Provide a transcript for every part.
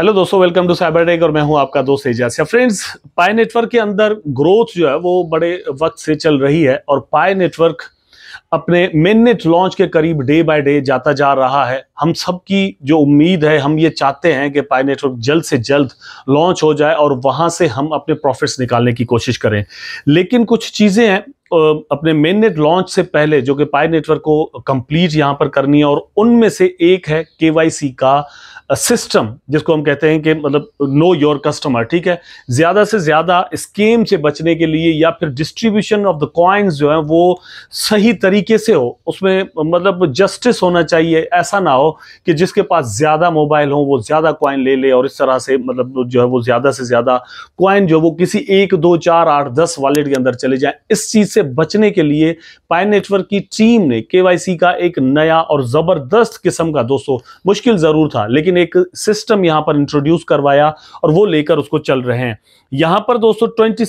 Hello दोस्तों welcome to cyber tech और मैं हूं आपका दोस्त एजाज फ्रेंड्स पाई नेटवर्क के अंदर ग्रोथ जो है वो बड़े वक्त से चल रही है और पाई नेटवर्क अपने मेननेट लॉन्च के करीब डे बाय डे जाता जा रहा है हम सब की जो उम्मीद है हम ये चाहते हैं कि पाई नेटवर्क जल्द से जल्द लॉन्च हो जाए और वहाँ से हम अपने प्रॉफिट्स निकालने की कोशिश करें लेकिन कुछ चीज़ें हैं अपने मेन नेट लॉन्च से पहले जो कि पाई नेटवर्क को कंप्लीट यहां पर करनी है और उनमें से एक है केवाईसी का सिस्टम जिसको हम कहते हैं कि मतलब नो योर कस्टमर ठीक है ज़्यादा से ज़्यादा स्कीम से बचने के लिए या फिर डिस्ट्रीब्यूशन ऑफ द कॉइन्स जो है वो सही तरीके से हो उसमें मतलब जस्टिस होना चाहिए ऐसा ना हो कि जिसके पास ज़्यादा मोबाइल हो वो ज़्यादा कॉइन ले ले और इस तरह से मतलब जो है वो ज़्यादा से ज़्यादा कॉइन जो वो किसी एक दो चार आठ दस वॉलेट के अंदर चले जाए इस चीज़ से से बचने के लिए पाइन नेटवर्क की टीम ने केवाईसी का एक नया और जबरदस्त किस्म का दोस्तों मुश्किल जरूर था लेकिन एक सिस्टम यहां पर इंट्रोड्यूस करवाया और वो लेकर उसको चल रहे हैं यहां पर दोस्तों ट्वेंटी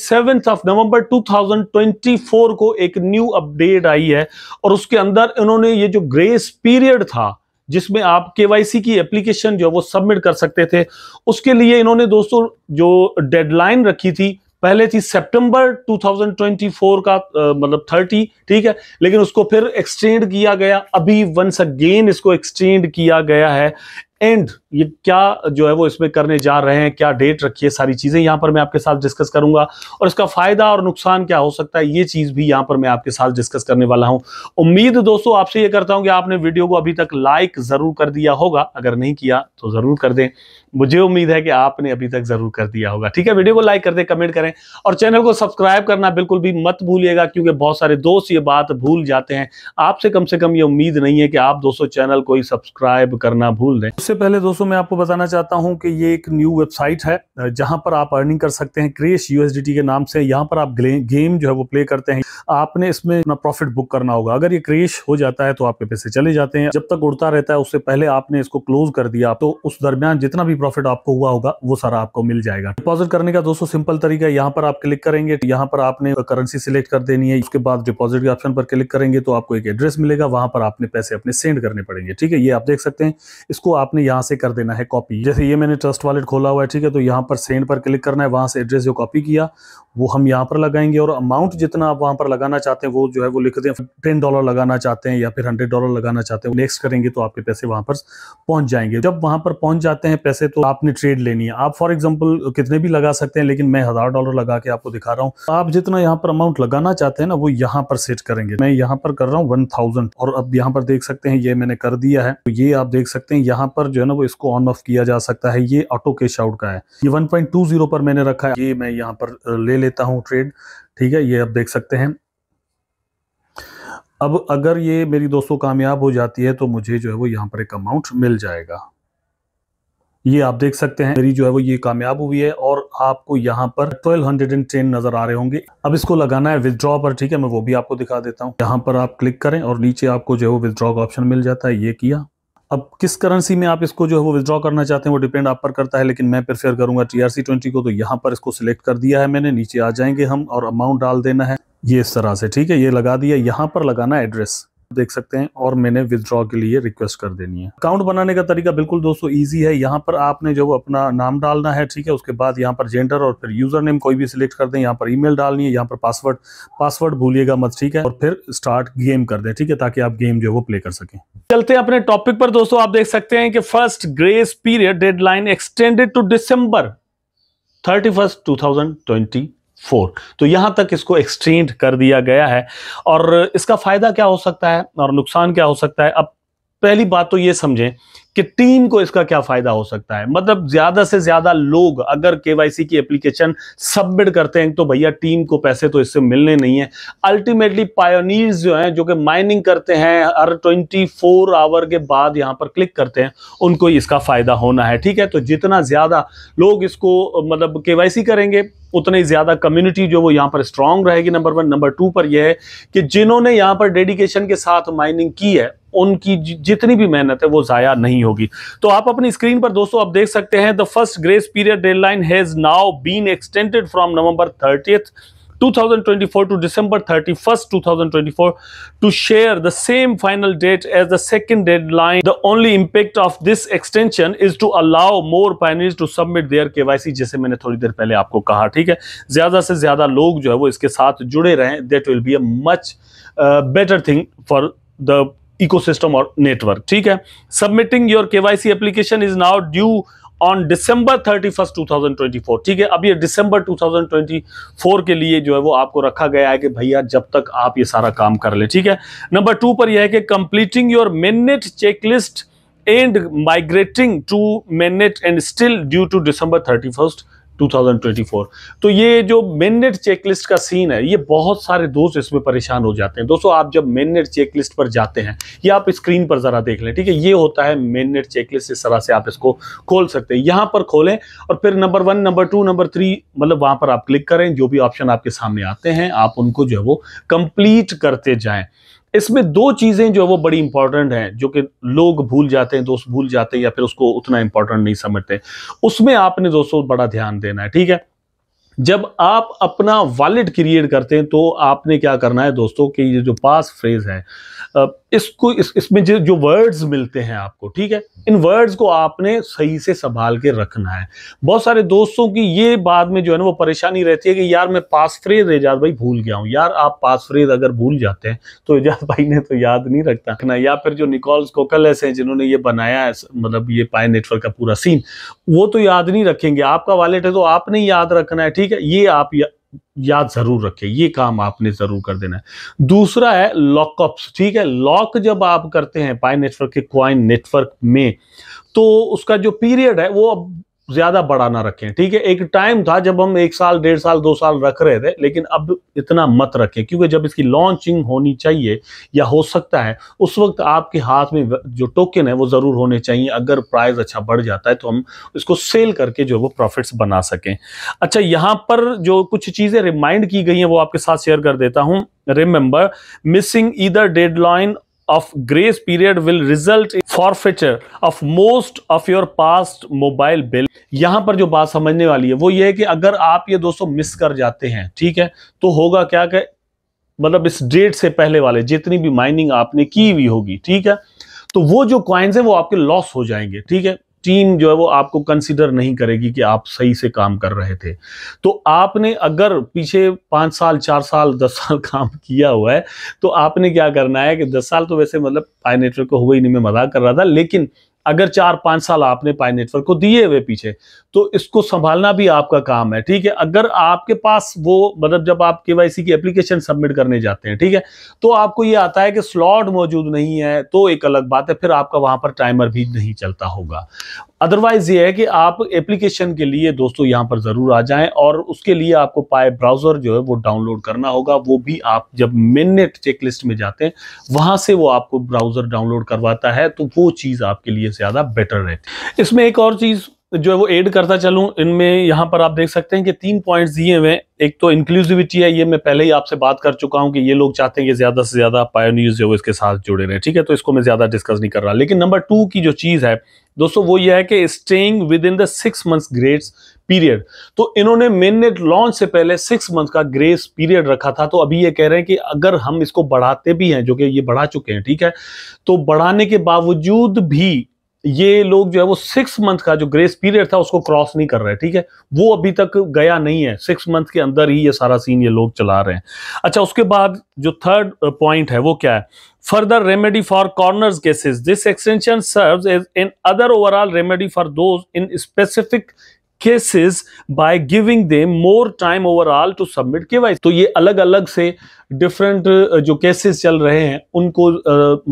ऑफ नवंबर 2024 को एक न्यू अपडेट आई है और उसके अंदर इन्होंने ये जो ग्रेस पीरियड था जिसमें आप केवाईसी की एप्लीकेशन जो है वो सबमिट कर सकते थे उसके लिए इन्होंने दोस्तों जो डेडलाइन रखी थी पहले थी सितंबर 2024 का आ, मतलब 30 ठीक है लेकिन उसको फिर एक्सटेंड किया गया अभी वंस अगेन इसको एक्सटेंड किया गया है एंड ये क्या जो है वो इसमें करने जा रहे हैं क्या डेट रखी है सारी चीज़ें यहां पर मैं आपके साथ डिस्कस करूंगा और इसका फ़ायदा और नुकसान क्या हो सकता है ये चीज़ भी यहां पर मैं आपके साथ डिस्कस करने वाला हूं उम्मीद दोस्तों आपसे ये करता हूं कि आपने वीडियो को अभी तक लाइक ज़रूर कर दिया होगा अगर नहीं किया तो ज़रूर कर दें मुझे उम्मीद है कि आपने अभी तक ज़रूर कर दिया होगा ठीक है वीडियो को लाइक कर दें कमेंट करें और चैनल को सब्सक्राइब करना बिल्कुल भी मत भूलिएगा क्योंकि बहुत सारे दोस्त ये बात भूल जाते हैं आपसे कम से कम ये उम्मीद नहीं है कि आप दोस्तों चैनल को ही सब्सक्राइब करना भूल दें उससे पहले दोस्तों दोस्तों मैं आपको बताना चाहता हूं कि ये एक न्यू वेबसाइट है जहां पर आप अर्निंग कर सकते हैं क्रेश यूएसडीटी के नाम से यहां पर आप गेम जो है वो प्ले करते हैं आपने इसमें अपना प्रॉफिट बुक करना होगा अगर ये क्रेश हो जाता है तो आपके पैसे चले जाते हैं जब तक उड़ता रहता है उससे पहले आपने इसको क्लोज कर दिया तो उस दरमियान जितना भी प्रॉफिट आपको हुआ होगा वो सारा आपको मिल जाएगा डिपॉजिट करने का दोस्तों सिंपल तरीका यहाँ पर आप क्लिक करेंगे यहाँ पर आपने करेंसी सिलेक्ट कर देनी है उसके बाद डिपॉजिट के ऑप्शन पर क्लिक करेंगे तो आपको एक एड्रेस मिलेगा वहां पर आपने पैसे अपने सेंड करने पड़ेंगे ठीक है ये आप देख सकते हैं इसको आपने यहाँ से कर कर देना है कॉपी जैसे ये मैंने ट्रस्ट वॉलेट खोला हुआ है ठीक है तो यहाँ पर सेंड पर क्लिक करना है वहाँ से एड्रेस जो कॉपी किया वो हम यहाँ पर लगाएंगे और अमाउंट जितना आप वहाँ पर लगाना चाहते हैं वो जो है वो लिख दें टेन डॉलर लगाना चाहते हैं या फिर हंड्रेड डॉलर लगाना चाहते हैं नेक्स्ट करेंगे तो आपके पैसे वहाँ पर पहुँच जाएंगे जब वहाँ पर पहुँच जाते हैं पैसे तो आपने ट्रेड लेनी है आप फॉर एग्जाम्पल कितने भी लगा सकते हैं लेकिन मैं हज़ार डॉलर लगा के आपको दिखा रहा हूँ आप जितना यहाँ पर अमाउंट लगाना चाहते हैं ना वो यहाँ पर सेट करेंगे मैं यहाँ पर कर रहा हूँ वन और अब यहाँ पर देख सकते हैं ये मैंने कर दिया है तो ये आप देख सकते हैं यहाँ पर जो है ना वो इसको इसको ऑन ऑफ किया जा सकता है ये ऑटो कैश आउट का है ये 1.20 पर मैंने रखा है ये मैं यहाँ पर ले लेता हूँ ट्रेड ठीक है ये आप देख सकते हैं अब अगर ये मेरी दोस्तों कामयाब हो जाती है तो मुझे जो है वो यहाँ पर एक अमाउंट मिल जाएगा ये आप देख सकते हैं मेरी जो है वो ये कामयाब हुई है और आपको यहाँ पर 1210 नजर आ रहे होंगे अब इसको लगाना है विदड्रॉ पर ठीक है मैं वो भी आपको दिखा देता हूँ यहाँ पर आप क्लिक करें और नीचे आपको जो है वो विदड्रॉ का ऑप्शन मिल जाता है ये किया अब किस करेंसी में आप इसको जो है वो विद्रॉ करना चाहते हैं वो डिपेंड आप पर करता है लेकिन मैं प्रेफर करूंगा टीआरसी ट्वेंटी को तो यहाँ पर इसको सिलेक्ट कर दिया है मैंने नीचे आ जाएंगे हम और अमाउंट डाल देना है ये इस तरह से ठीक है ये लगा दिया यहाँ पर लगाना एड्रेस देख सकते हैं और मैंने विदड्रॉ के लिए रिक्वेस्ट कर देनी है अकाउंट बनाने का तरीका बिल्कुल दोस्तों ईजी है यहाँ पर आपने जो अपना नाम डालना है ठीक है उसके बाद यहाँ पर जेंडर और फिर यूजर नेम कोई भी सिलेक्ट कर दें यहाँ पर ईमेल डालनी है यहाँ पर पासवर्ड पासवर्ड भूलिएगा मत ठीक है और फिर स्टार्ट गेम कर दें ठीक है ताकि आप गेम जो है वो प्ले कर सकें चलते हैं अपने टॉपिक पर दोस्तों आप देख सकते हैं कि first grace period deadline extended to December thirty first four तो यहां तक इसको एक्सटेंड कर दिया गया है और इसका फ़ायदा क्या हो सकता है और नुकसान क्या हो सकता है अब पहली बात तो ये समझें कि टीम को इसका क्या फायदा हो सकता है मतलब ज्यादा से ज्यादा लोग अगर केवाईसी की एप्लीकेशन सबमिट करते हैं तो भैया टीम को पैसे तो इससे मिलने नहीं है अल्टीमेटली पायोनियर्स जो हैं जो कि माइनिंग करते हैं हर 24 आवर के बाद यहां पर क्लिक करते हैं उनको इसका फायदा होना है ठीक है तो जितना ज्यादा लोग इसको मतलब के करेंगे उतनी ही ज़्यादा कम्युनिटी जो वो यहाँ पर स्ट्रांग रहेगी नंबर वन नंबर टू पर यह है कि जिन्होंने यहाँ पर डेडिकेशन के साथ माइनिंग की है उनकी जितनी भी मेहनत है वो ज़ाया नहीं नहीं होगी तो आप अपनी स्क्रीन पर दोस्तों आप देख सकते हैं the first grace period deadline has now been extended from November thirtieth 2024 to December 31st, 2024 to share the same final date as the second deadline. The only impact of this extension is to allow more pioneers to submit their KYC जैसे मैंने थोड़ी देर पहले आपको कहा ठीक है ज्यादा से ज्यादा लोग जो है वो इसके साथ जुड़े रहें that will be a much better thing for the ecosystem और नेटवर्क ठीक है K Y C application is now due on December thirty first two thousand twenty four ठीक है अब ये December two thousand twenty four के लिए जो है वो आपको रखा गया है कि भैया जब तक आप ये सारा काम कर ले ठीक है नंबर टू पर यह है कि completing your mainnet checklist and migrating to mainnet and still due to December thirty first 2024 तो ये जो मेननेट चेकलिस्ट का सीन है ये बहुत सारे दोस्त इसमें परेशान हो जाते हैं दोस्तों आप जब मेननेट चेकलिस्ट पर जाते हैं ये आप स्क्रीन पर ज़रा देख लें ठीक है ये होता है मेननेट चेकलिस्ट इस तरह से आप इसको खोल सकते हैं यहां पर खोलें और फिर number one number two number three मतलब वहां पर आप क्लिक करें जो भी ऑप्शन आपके सामने आते हैं आप उनको जो है वो कंप्लीट करते जाए इसमें दो चीज़ें जो है वो बड़ी इंपॉर्टेंट हैं जो कि लोग भूल जाते हैं दोस्त भूल जाते हैं या फिर उसको उतना इंपॉर्टेंट नहीं समझते उसमें आपने दोस्तों बड़ा ध्यान देना है ठीक है जब आप अपना वॉलेट क्रिएट करते हैं तो आपने क्या करना है दोस्तों कि ये जो पास फ्रेज है इसको इस, इसमें जो जो वर्ड्स मिलते हैं आपको ठीक है इन वर्ड्स को आपने सही से संभाल के रखना है बहुत सारे दोस्तों की ये बाद में जो है ना वो परेशानी रहती है कि यार मैं पास फ्रेज एजाज भाई भूल गया हूँ यार आप पास फ्रेज अगर भूल जाते हैं तो एजाज भाई ने तो याद नहीं रखना रखना या फिर जो निकोल्स कोकल ऐसे हैं जिन्होंने ये बनाया है मतलब ये पाए नेटवर्क का पूरा सीन वो तो याद नहीं रखेंगे आपका वॉलेट है तो आपने याद रखना है ठीक है ये आप याद ज़रूर रखें ये काम आपने ज़रूर कर देना है दूसरा है लॉकअप्स ठीक है लॉक जब आप करते हैं पाई नेटवर्क के क्वाइन नेटवर्क में तो उसका जो पीरियड है वो अब ज़्यादा बड़ा ना रखें ठीक है एक टाइम था जब हम एक साल डेढ़ साल दो साल रख रहे थे लेकिन अब इतना मत रखें क्योंकि जब इसकी लॉन्चिंग होनी चाहिए या हो सकता है उस वक्त आपके हाथ में जो टोकन है वो ज़रूर होने चाहिए अगर प्राइस अच्छा बढ़ जाता है तो हम इसको सेल करके जो है वो प्रॉफिट्स बना सकें अच्छा यहाँ पर जो कुछ चीज़ें रिमाइंड की गई हैं वो आपके साथ शेयर कर देता हूँ remember missing either deadline of grace period will result in forfeiture of most of your past mobile bill यहां पर जो बात समझने वाली है वो ये है कि अगर आप ये दोस्तों मिस कर जाते हैं ठीक है तो होगा क्या कि मतलब इस डेट से पहले वाले जितनी भी माइनिंग आपने की हुई होगी ठीक है तो वो जो क्वाइंस है वो आपके लॉस हो जाएंगे ठीक है टीम जो है वो आपको कंसिडर नहीं करेगी कि आप सही से काम कर रहे थे तो आपने अगर पीछे पांच साल चार साल दस साल काम किया हुआ है तो आपने क्या करना है कि दस साल तो वैसे मतलब पाए नेटवर्क को हुआ ही नहीं मैं मजाक कर रहा था लेकिन अगर चार पांच साल आपने पाए नेटवर्क को दिए हुए पीछे तो इसको संभालना भी आपका काम है ठीक है अगर आपके पास वो मतलब जब आप के की एप्लीकेशन सबमिट करने जाते हैं ठीक है तो आपको ये आता है कि स्लॉट मौजूद नहीं है तो एक अलग बात है फिर आपका वहां पर टाइमर भी नहीं चलता होगा अदरवाइज ये है कि आप एप्लीकेशन के लिए दोस्तों यहाँ पर ज़रूर आ जाएं और उसके लिए आपको पाए ब्राउज़र जो है वो डाउनलोड करना होगा वो भी आप जब मिनट चेकलिस्ट में जाते हैं वहां से वो आपको ब्राउज़र डाउनलोड करवाता है तो वो चीज़ आपके लिए ज़्यादा बेटर रहती है इसमें एक और चीज़ तो जो है वो एड करता चलूं इनमें यहाँ पर आप देख सकते हैं कि तीन पॉइंट्स दिए हुए एक तो इंक्लूसिविटी है ये मैं पहले ही आपसे बात कर चुका हूं कि ये लोग चाहते हैं कि ज्यादा से ज्यादा पायोनियर्स जो इसके साथ जुड़े रहे ठीक है तो इसको मैं ज्यादा डिस्कस नहीं कर रहा लेकिन नंबर टू की जो चीज है दोस्तों वो ये है कि staying within the six month grace period तो इन्होंने मेननेट लॉन्च से पहले सिक्स मंथ का ग्रेस पीरियड रखा था तो अभी ये कह रहे हैं कि अगर हम इसको बढ़ाते भी हैं जो कि ये बढ़ा चुके हैं ठीक है तो बढ़ाने के बावजूद भी ये लोग जो है वो सिक्स मंथ का जो ग्रेस पीरियड था उसको क्रॉस नहीं कर रहे ठीक है वो अभी तक गया नहीं है सिक्स मंथ के अंदर ही ये सारा सीन ये लोग चला रहे हैं अच्छा उसके बाद जो थर्ड पॉइंट uh, है वो क्या है further remedy for corner cases this extension serves as another overall remedy for those in specific cases by giving them more time overall to submit KYC. तो ये अलग अलग से डिफरेंट जो केसेस चल रहे हैं उनको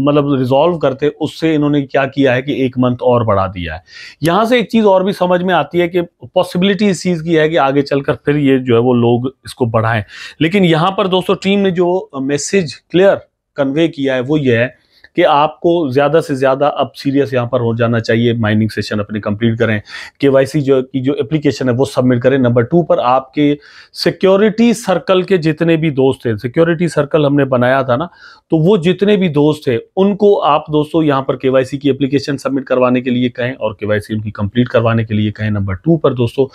मतलब रिजॉल्व करते उससे इन्होंने क्या किया है कि एक मंथ और बढ़ा दिया है यहाँ से एक चीज़ और भी समझ में आती है कि पॉसिबिलिटी इस चीज़ की है कि आगे चलकर फिर ये जो है वो लोग इसको बढ़ाएं लेकिन यहाँ पर दोस्तों टीम ने जो मैसेज क्लियर कन्वे किया है वो ये है कि आपको ज़्यादा से ज़्यादा अब सीरियस यहाँ पर हो जाना चाहिए माइनिंग सेशन अपने कंप्लीट करें के जो की जो एप्लीकेशन है वो सबमिट करें नंबर टू पर आपके सिक्योरिटी सर्कल के जितने भी दोस्त थे सिक्योरिटी सर्कल हमने बनाया था ना तो वो जितने भी दोस्त थे उनको आप दोस्तों यहाँ पर के की एप्लीकेशन सबमिट करवाने के लिए कहें और के उनकी कंप्लीट करवाने के लिए कहें नंबर टू पर दोस्तों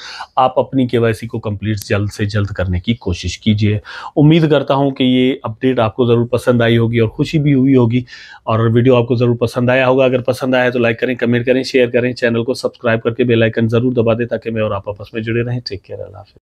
आप अपनी के को कंप्लीट जल्द से जल्द करने की कोशिश कीजिए उम्मीद करता हूँ कि ये अपडेट आपको ज़रूर पसंद आई होगी और खुशी भी हुई होगी और और वीडियो आपको ज़रूर पसंद आया होगा अगर पसंद आया तो लाइक करें कमेंट करें शेयर करें चैनल को सब्सक्राइब करके बेलाइकन ज़रूर दबा दें ताकि मैं और आप आपस में जुड़े रहें टेक केयर अल्लाह